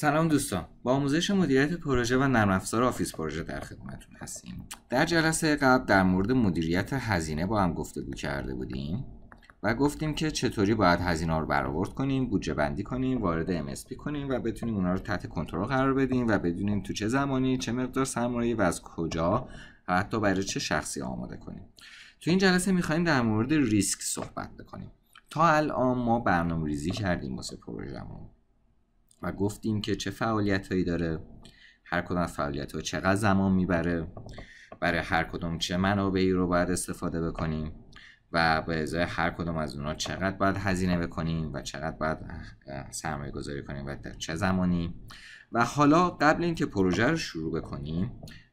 سلام دوستان با آموزش مدیریت پروژه و نرم افزار آفیس پروژه در خدمتتون هستیم در جلسه قبل در مورد مدیریت هزینه با هم گفتگو کرده بودیم و گفتیم که چطوری باید هزینه رو برآورد کنیم بودجه بندی کنیم وارد MSP کنیم و بتونیم اونا رو تحت کنترل قرار بدیم و بدونیم تو چه زمانی چه مقدار سرمایه و از کجا و حتی برای چه شخصی آماده کنیم تو این جلسه میخوایم در مورد ریسک صحبت بکنیم تا الان ما برنامه ریزی کردیم واسه پروژهمون و گفتیم که چه فعالیت هایی داره هر کدوم از فعالیت ها چقدر زمان میبره برای هر کدوم چه منابعی رو باید استفاده بکنیم و به ازای هر کدوم از اونها چقدر باید هزینه بکنیم و چقدر باید سرمایه گذاری کنیم و در چه زمانی و حالا قبل اینکه پروژه رو شروع بکنیم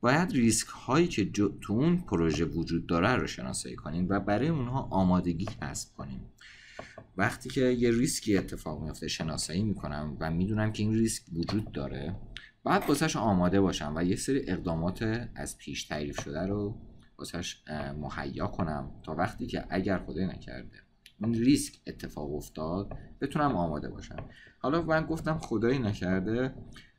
باید ریسک هایی که تو اون پروژه وجود داره رو شناسایی کنیم و برای اونها آمادگی کسب کنیم وقتی که یه ریسکی اتفاق میفته شناسایی میکنم و میدونم که این ریسک وجود داره بعد واسش آماده باشم و یه سری اقدامات از پیش تعریف شده رو واسش مهیا کنم تا وقتی که اگر خدای نکرده این ریسک اتفاق افتاد بتونم آماده باشم حالا من گفتم خدای نکرده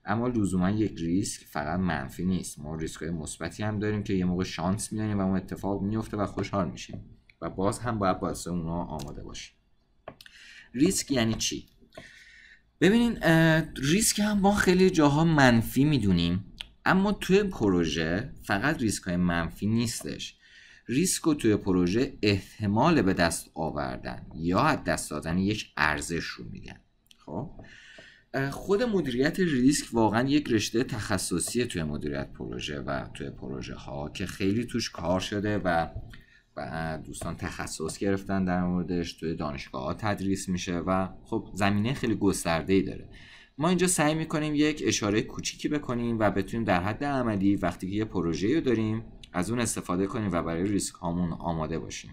اما لزوما یک ریسک فقط منفی نیست ما ریسک های مثبتی هم داریم که یه موقع شانس میدونیم و اون اتفاق میفته و خوشحال میشیم و باز هم باید باعث اونا آماده باشیم ریسک یعنی چی ببینین ریسک هم ما خیلی جاها منفی میدونیم اما توی پروژه فقط ریسک های منفی نیستش ریسک رو توی پروژه احتمال به دست آوردن یا از دست دادن یک ارزش رو میگن خب خود مدیریت ریسک واقعا یک رشته تخصصی توی مدیریت پروژه و توی پروژه ها که خیلی توش کار شده و دوستان تخصص گرفتن در موردش توی دانشگاه ها تدریس میشه و خب زمینه خیلی گسترده ای داره ما اینجا سعی میکنیم یک اشاره کوچیکی بکنیم و بتونیم در حد عملی وقتی که یه پروژه رو داریم از اون استفاده کنیم و برای ریسک هامون آماده باشیم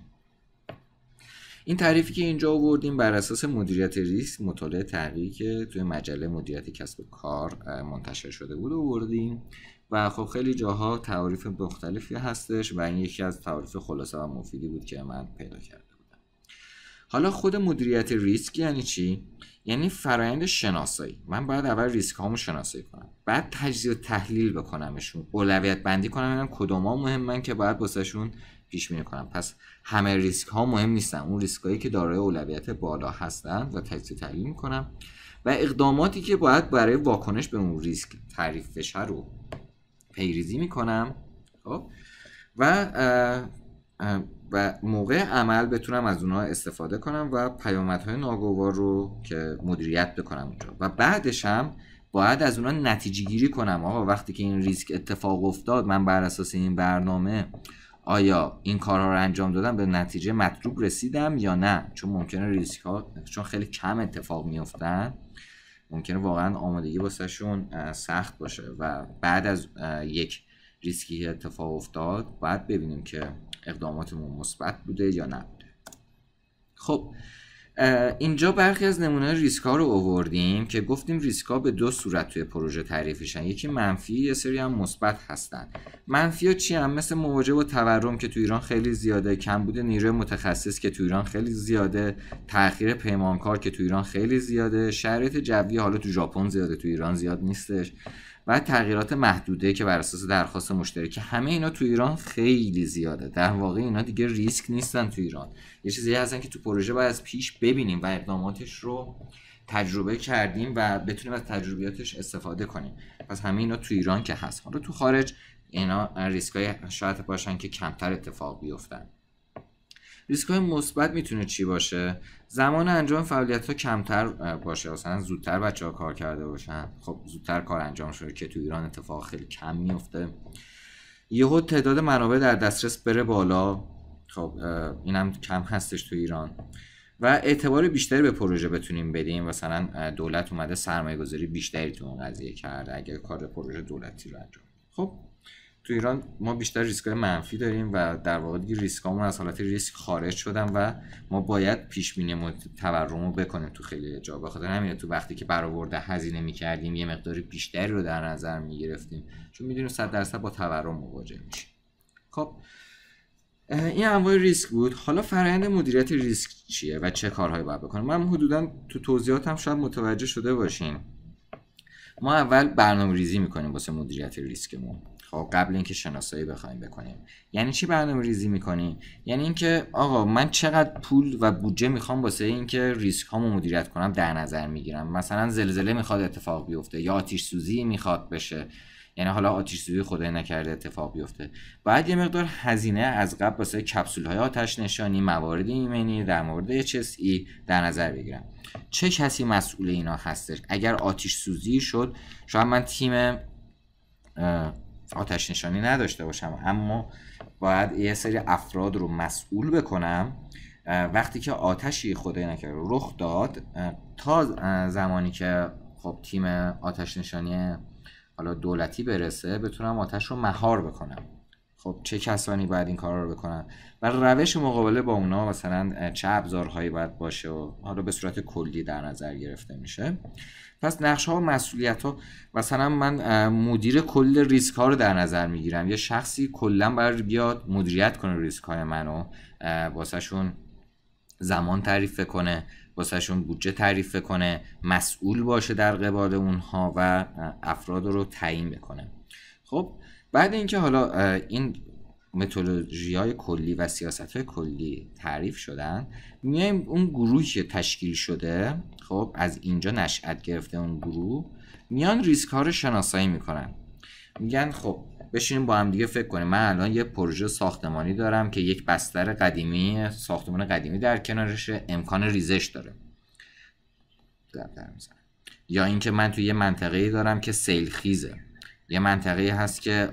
این تعریفی که اینجا آوردیم بر اساس مدیریت ریسک مطالعه تحقیقی که توی مجله مدیریت کسب و کار منتشر شده بود آوردیم و خب خیلی جاها تعاریف مختلفی هستش و این یکی از تعاریف خلاصه و مفیدی بود که من پیدا کرده بودم حالا خود مدیریت ریسک یعنی چی یعنی فرایند شناسایی من باید اول ریسک هامو شناسایی کنم بعد تجزیه و تحلیل بکنمشون اولویت بندی کنم ببینم کدوما مهمن که باید واسهشون پیش بینی کنم پس همه ریسک ها مهم نیستن اون ریسک هایی که دارای اولویت بالا هستن و تجزیه تحلیل میکنم و اقداماتی که باید برای واکنش به اون ریسک تعریف بشه رو پیریزی میکنم خب و و موقع عمل بتونم از اونها استفاده کنم و پیامدهای ناگوار رو که مدیریت بکنم اونجا و بعدش هم باید از اونها نتیجه گیری کنم آقا وقتی که این ریسک اتفاق افتاد من بر اساس این برنامه آیا این کارها رو انجام دادم به نتیجه مطلوب رسیدم یا نه چون ممکنه ریسک ها چون خیلی کم اتفاق میافتن ممکنه واقعا آمادگی واسهشون سخت باشه و بعد از یک ریسکی اتفاق افتاد باید ببینیم که اقداماتمون مثبت بوده یا نبوده خب اینجا برخی از نمونه ریسک رو آوردیم که گفتیم ریسک ها به دو صورت توی پروژه تعریفشن یکی منفی یه سری هم مثبت هستن منفی ها چی هم مثل مواجه با تورم که تو ایران خیلی زیاده کمبود نیروی متخصص که تو ایران خیلی زیاده تاخیر پیمانکار که تو ایران خیلی زیاده شرایط جوی حالا تو ژاپن زیاده تو ایران زیاد نیستش و تغییرات محدوده که بر اساس درخواست مشتری که همه اینا تو ایران خیلی زیاده در واقع اینا دیگه ریسک نیستن تو ایران یه چیزی هستن که تو پروژه باید از پیش ببینیم و اقداماتش رو تجربه کردیم و بتونیم از تجربیاتش استفاده کنیم پس همه اینا تو ایران که هست حالا تو خارج اینا ریسک های شاید باشن که کمتر اتفاق بیفتن ریسک های مثبت میتونه چی باشه زمان انجام فعالیت ها کمتر باشه مثلا زودتر بچه ها کار کرده باشن خب زودتر کار انجام شده که تو ایران اتفاق خیلی کم میفته یهو تعداد منابع در دسترس بره بالا خب اینم کم هستش تو ایران و اعتبار بیشتری به پروژه بتونیم بدیم مثلا دولت اومده سرمایه گذاری بیشتری تو اون قضیه کرده اگر کار پروژه دولتی رو انجام خب تو ایران ما بیشتر ریسک منفی داریم و در واقع دیگه ریسکامون از حالت ریسک خارج شدن و ما باید پیش بینی تورم رو بکنیم تو خیلی جا بخاطر همین تو وقتی که برآورده هزینه میکردیم یه مقداری بیشتری رو در نظر میگرفتیم چون میدونیم صد درصد با تورم مواجه میشیم خب این انواع ریسک بود حالا فرآیند مدیریت ریسک چیه و چه کارهایی باید بکنیم من حدودا تو توضیحاتم شاید متوجه شده باشین ما اول برنامه ریزی میکنیم واسه مدیریت ریسکمون خب قبل اینکه شناسایی بخوایم بکنیم یعنی چی برنامه ریزی میکنیم یعنی اینکه آقا من چقدر پول و بودجه میخوام واسه اینکه ریسک هامو مدیریت کنم در نظر میگیرم مثلا زلزله میخواد اتفاق بیفته یا آتیش سوزی میخواد بشه یعنی حالا آتیش سوزی خدای نکرده اتفاق بیفته باید یه مقدار هزینه از قبل واسه کپسول های آتش نشانی موارد ایمنی در مورد HSE در نظر بگیرم چه کسی مسئول اینا هستش اگر آتیش سوزی شد شاید من تیم آتش نشانی نداشته باشم اما باید یه سری افراد رو مسئول بکنم وقتی که آتشی خدای نکرده رخ داد تا زمانی که خب تیم آتش نشانی حالا دولتی برسه بتونم آتش رو مهار بکنم خب چه کسانی باید این کار رو بکنن و روش مقابله با اونا مثلا چه ابزارهایی باید باشه و حالا به صورت کلی در نظر گرفته میشه پس نقش ها و مسئولیت ها مثلا من مدیر کل ریسک ها رو در نظر میگیرم یه شخصی کلا باید بیاد مدیریت کنه ریسک های منو واسهشون زمان تعریف کنه واسهشون بودجه تعریف کنه مسئول باشه در قبال اونها و افراد رو تعیین بکنه خب بعد اینکه حالا این متولوژی های کلی و سیاست های کلی تعریف شدن میایم اون گروهی که تشکیل شده خب از اینجا نشأت گرفته اون گروه میان ریسک ها رو شناسایی میکنن میگن خب بشینیم با هم دیگه فکر کنیم من الان یه پروژه ساختمانی دارم که یک بستر قدیمی ساختمان قدیمی در کنارشه امکان ریزش داره یا اینکه من توی یه منطقه دارم که سیل خیزه. یه منطقه هست که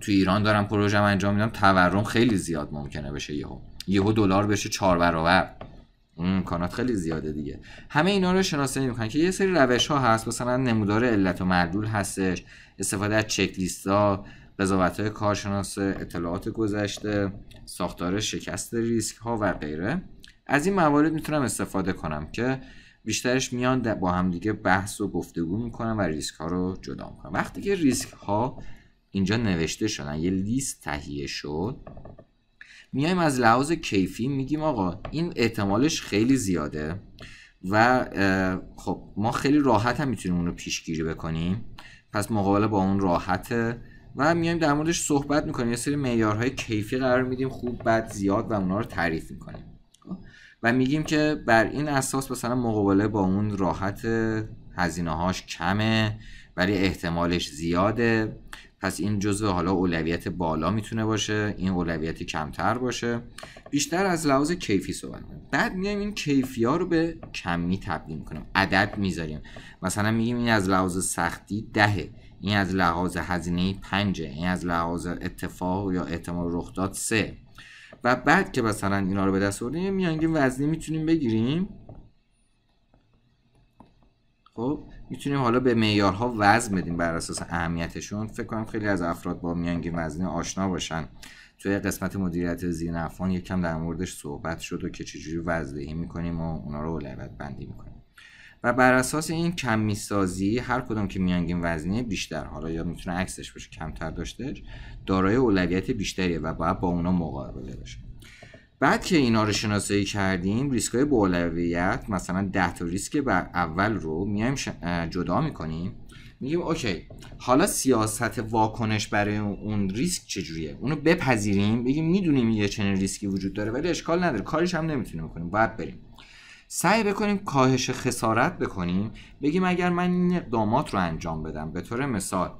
تو ایران دارم پروژه انجام میدم تورم خیلی زیاد ممکنه بشه یهو یهو دلار بشه چهار برابر امکانات خیلی زیاده دیگه همه اینا رو شناسایی میکنن که یه سری روش ها هست مثلا نمودار علت و معلول هستش استفاده از چک لیست ها قضاوت های کارشناس اطلاعات گذشته ساختار شکست ریسک ها و غیره از این موارد میتونم استفاده کنم که بیشترش میان با همدیگه بحث و گفتگو میکنن و ریسک ها رو جدا میکنن وقتی که ریسک ها اینجا نوشته شدن یه لیست تهیه شد میایم از لحاظ کیفی میگیم آقا این احتمالش خیلی زیاده و خب ما خیلی راحت هم میتونیم اون رو پیشگیری بکنیم پس مقابله با اون راحته و میایم در موردش صحبت میکنیم یه سری معیارهای کیفی قرار میدیم خوب بد زیاد و اونا رو تعریف میکنیم خب؟ و میگیم که بر این اساس مثلا مقابله با اون راحت هزینه هاش کمه ولی احتمالش زیاده پس این جزء حالا اولویت بالا میتونه باشه این اولویت کمتر باشه بیشتر از لحاظ کیفی صحبت کنیم بعد میایم این کیفی ها رو به کمی تبدیل میکنیم عدد میذاریم مثلا میگیم این از لحاظ سختی دهه این از لحاظ هزینه پنجه این از لحاظ اتفاق یا احتمال رخداد سه و بعد که مثلا اینا رو به دست آوردیم میانگین وزنی میتونیم بگیریم خب میتونیم حالا به معیارها وزن بدیم بر اساس اهمیتشون فکر کنم خیلی از افراد با میانگین وزنی آشنا باشن توی قسمت مدیریت زیر یکم در موردش صحبت شد و که چجوری وزنی میکنیم و اونا رو اولویت بندی میکنیم و بر اساس این کمی سازی هر کدوم که میانگین وزنی بیشتر حالا یا میتونه عکسش باشه کمتر داشته دارای اولویت بیشتریه و باید با اونا مقابله بشه بعد که اینا رو شناسایی کردیم ریسک های اولویت مثلا 10 تا ریسک بر اول رو میایم جدا میکنیم میگیم اوکی حالا سیاست واکنش برای اون ریسک چجوریه اونو بپذیریم بگیم میدونیم یه چنین ریسکی وجود داره ولی اشکال نداره کارش هم نمیتونیم کنیم باید بریم سعی بکنیم کاهش خسارت بکنیم بگیم اگر من این اقدامات رو انجام بدم به طور مثال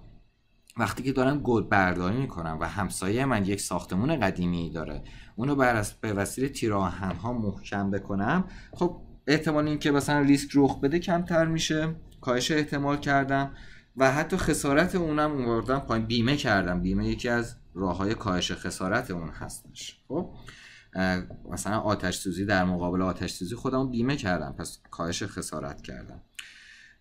وقتی که دارم گود برداری میکنم و همسایه من یک ساختمون قدیمی داره اونو بر از به وسیله تیراهن ها محکم بکنم خب احتمال که مثلا ریسک رخ بده کمتر میشه کاهش احتمال کردم و حتی خسارت اونم اوردم پایین بیمه کردم بیمه یکی از راه های کاهش خسارت اون هستش خب مثلا آتش سوزی در مقابل آتش سوزی خودم بیمه کردم پس کاهش خسارت کردم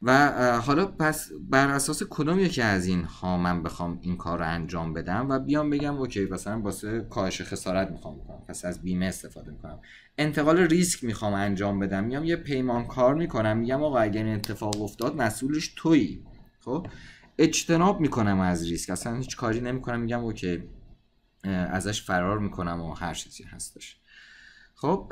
و حالا پس بر اساس کدوم یکی از اینها من بخوام این کار رو انجام بدم و بیام بگم اوکی مثلا واسه کاهش خسارت میخوام بکنم پس از بیمه استفاده میکنم انتقال ریسک میخوام انجام بدم میام یه کار میکنم میگم آقا اگر این اتفاق افتاد مسئولش تویی خب اجتناب میکنم از ریسک اصلا هیچ کاری نمیکنم میگم اوکی ازش فرار میکنم و هر چیزی هستش خب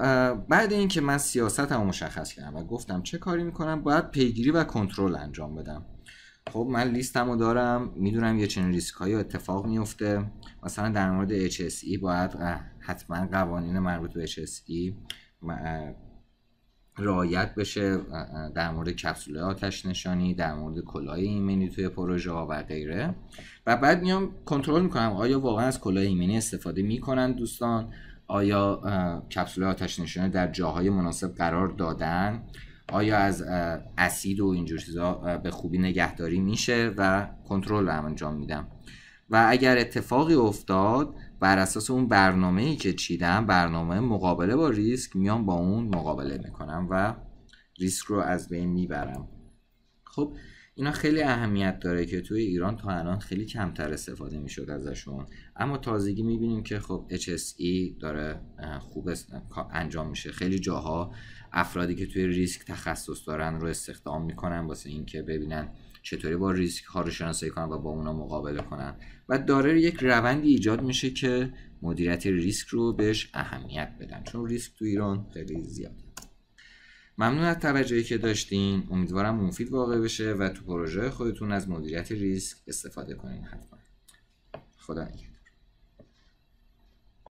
بعد اینکه من سیاستم مشخص کردم و گفتم چه کاری میکنم باید پیگیری و کنترل انجام بدم خب من لیستمو دارم میدونم یه چنین ریسک هایی اتفاق میفته مثلا در مورد HSE باید حتما قوانین مربوط به HSE رعایت بشه در مورد کپسول آتش نشانی در مورد کلاه ایمنی توی پروژه ها و غیره و بعد میام کنترل میکنم آیا واقعا از کلاه ایمنی استفاده میکنن دوستان آیا کپسول آتش نشانی در جاهای مناسب قرار دادن آیا از اسید و اینجور چیزا به خوبی نگهداری میشه و کنترل رو انجام میدم و اگر اتفاقی افتاد بر اساس اون برنامه ای که چیدم برنامه مقابله با ریسک میام با اون مقابله میکنم و ریسک رو از بین میبرم خب اینا خیلی اهمیت داره که توی ایران تا الان خیلی کمتر استفاده میشد ازشون اما تازگی میبینیم که خب HSE داره خوب انجام میشه خیلی جاها افرادی که توی ریسک تخصص دارن رو استخدام میکنن واسه اینکه ببینن چطوری با ریسک ها رو شناسایی کنن و با اونا مقابله کنن و داره یک روندی ایجاد میشه که مدیریت ریسک رو بهش اهمیت بدن چون ریسک تو ایران خیلی زیاده ممنون از توجهی که داشتین امیدوارم مفید واقع بشه و تو پروژه خودتون از مدیریت ریسک استفاده کنین حتما خدا نگهدار